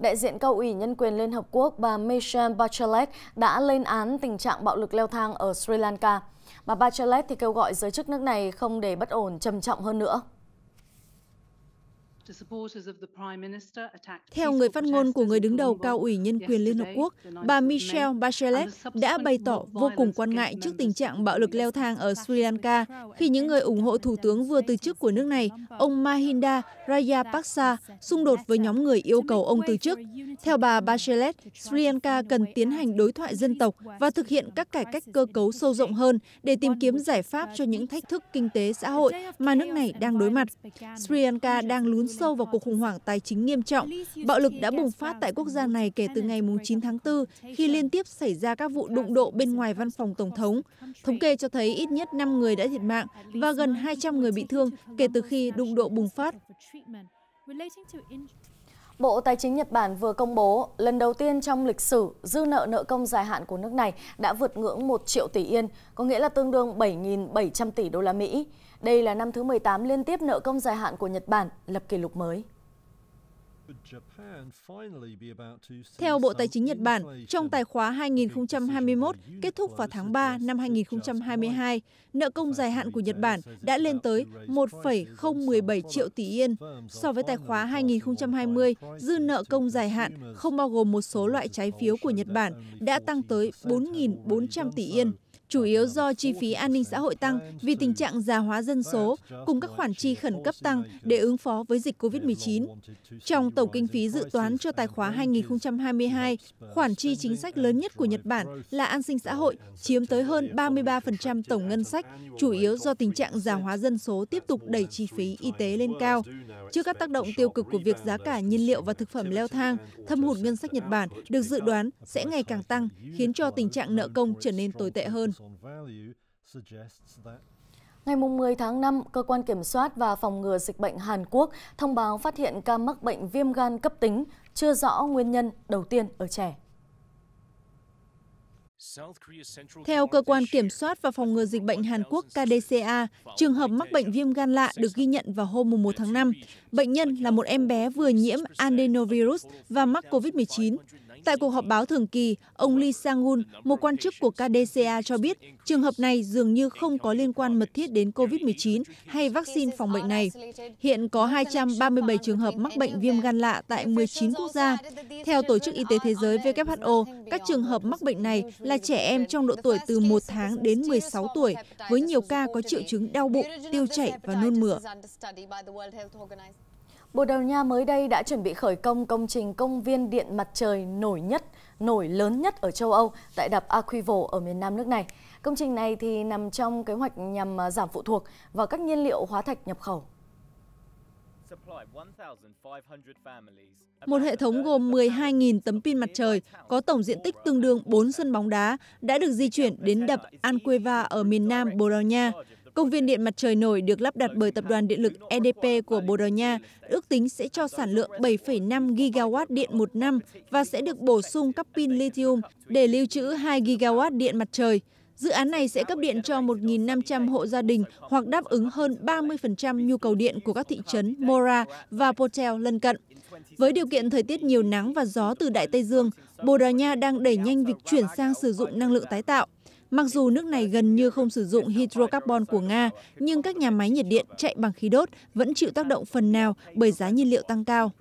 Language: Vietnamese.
đại diện cao ủy nhân quyền Liên Hợp Quốc bà Michelle Bachelet đã lên án tình trạng bạo lực leo thang ở Sri Lanka. Bà Bachelet thì kêu gọi giới chức nước này không để bất ổn trầm trọng hơn nữa. Theo người phát ngôn của người đứng đầu cao ủy nhân quyền Liên Hợp Quốc, bà Michelle Bachelet đã bày tỏ vô cùng quan ngại trước tình trạng bạo lực leo thang ở Sri Lanka khi những người ủng hộ thủ tướng vừa từ chức của nước này, ông Mahinda Rajapaksa, xung đột với nhóm người yêu cầu ông từ chức. Theo bà Bachelet, Sri Lanka cần tiến hành đối thoại dân tộc và thực hiện các cải cách cơ cấu sâu rộng hơn để tìm kiếm giải pháp cho những thách thức kinh tế xã hội mà nước này đang đối mặt. Sri Lanka đang lún sâu vào cuộc khủng hoảng tài chính nghiêm trọng. Bạo lực đã bùng phát tại quốc gia này kể từ ngày 9 tháng 4 khi liên tiếp xảy ra các vụ đụng độ bên ngoài văn phòng Tổng thống. Thống kê cho thấy ít nhất 5 người đã thiệt mạng và gần 200 người bị thương kể từ khi đụng độ bùng phát. Bộ Tài chính Nhật Bản vừa công bố lần đầu tiên trong lịch sử dư nợ nợ công dài hạn của nước này đã vượt ngưỡng 1 triệu tỷ yên, có nghĩa là tương đương 7.700 tỷ đô la Mỹ. Đây là năm thứ 18 liên tiếp nợ công dài hạn của Nhật Bản lập kỷ lục mới. Theo Bộ Tài chính Nhật Bản, trong tài khóa 2021 kết thúc vào tháng 3 năm 2022, nợ công dài hạn của Nhật Bản đã lên tới 1,017 triệu tỷ yên. So với tài khóa 2020, dư nợ công dài hạn không bao gồm một số loại trái phiếu của Nhật Bản đã tăng tới 4.400 tỷ yên chủ yếu do chi phí an ninh xã hội tăng vì tình trạng già hóa dân số cùng các khoản chi khẩn cấp tăng để ứng phó với dịch COVID-19. Trong tổng kinh phí dự toán cho tài khóa 2022, khoản chi chính sách lớn nhất của Nhật Bản là an sinh xã hội, chiếm tới hơn 33% tổng ngân sách, chủ yếu do tình trạng già hóa dân số tiếp tục đẩy chi phí y tế lên cao. Trước các tác động tiêu cực của việc giá cả nhiên liệu và thực phẩm leo thang, thâm hụt ngân sách Nhật Bản được dự đoán sẽ ngày càng tăng, khiến cho tình trạng nợ công trở nên tồi tệ hơn. Ngày 10 tháng 5, Cơ quan Kiểm soát và Phòng ngừa Dịch bệnh Hàn Quốc thông báo phát hiện ca mắc bệnh viêm gan cấp tính chưa rõ nguyên nhân đầu tiên ở trẻ. Theo cơ quan kiểm soát và phòng ngừa dịch bệnh Hàn Quốc KDCA, trường hợp mắc bệnh viêm gan lạ được ghi nhận vào hôm 1 tháng 5. Bệnh nhân là một em bé vừa nhiễm adenovirus và mắc COVID-19. Tại cuộc họp báo thường kỳ, ông Lee Sang-un, một quan chức của KDCA cho biết trường hợp này dường như không có liên quan mật thiết đến COVID-19 hay vaccine phòng bệnh này. Hiện có 237 trường hợp mắc bệnh viêm gan lạ tại 19 quốc gia. Theo Tổ chức Y tế Thế giới WHO, các trường hợp mắc bệnh này là trẻ em trong độ tuổi từ 1 tháng đến 16 tuổi, với nhiều ca có triệu chứng đau bụng, tiêu chảy và nôn mửa. Bồ Đào Nha mới đây đã chuẩn bị khởi công công trình công viên điện mặt trời nổi nhất, nổi lớn nhất ở châu Âu tại đập Aquivo ở miền nam nước này. Công trình này thì nằm trong kế hoạch nhằm à, giảm phụ thuộc vào các nhiên liệu hóa thạch nhập khẩu. Một hệ thống gồm 12.000 tấm pin mặt trời có tổng diện tích tương đương 4 sân bóng đá đã được di chuyển đến đập Anqueva ở miền nam Bồ Đào Nha. Công viên điện mặt trời nổi được lắp đặt bởi tập đoàn điện lực EDP của Bồ Đào Nha, ước tính sẽ cho sản lượng 7,5 gigawatt điện một năm và sẽ được bổ sung các pin lithium để lưu trữ 2 gigawatt điện mặt trời. Dự án này sẽ cấp điện cho 1.500 hộ gia đình hoặc đáp ứng hơn 30% nhu cầu điện của các thị trấn Mora và Potel lân cận. Với điều kiện thời tiết nhiều nắng và gió từ Đại Tây Dương, Bồ Đào Nha đang đẩy nhanh việc chuyển sang sử dụng năng lượng tái tạo. Mặc dù nước này gần như không sử dụng hydrocarbon của Nga, nhưng các nhà máy nhiệt điện chạy bằng khí đốt vẫn chịu tác động phần nào bởi giá nhiên liệu tăng cao.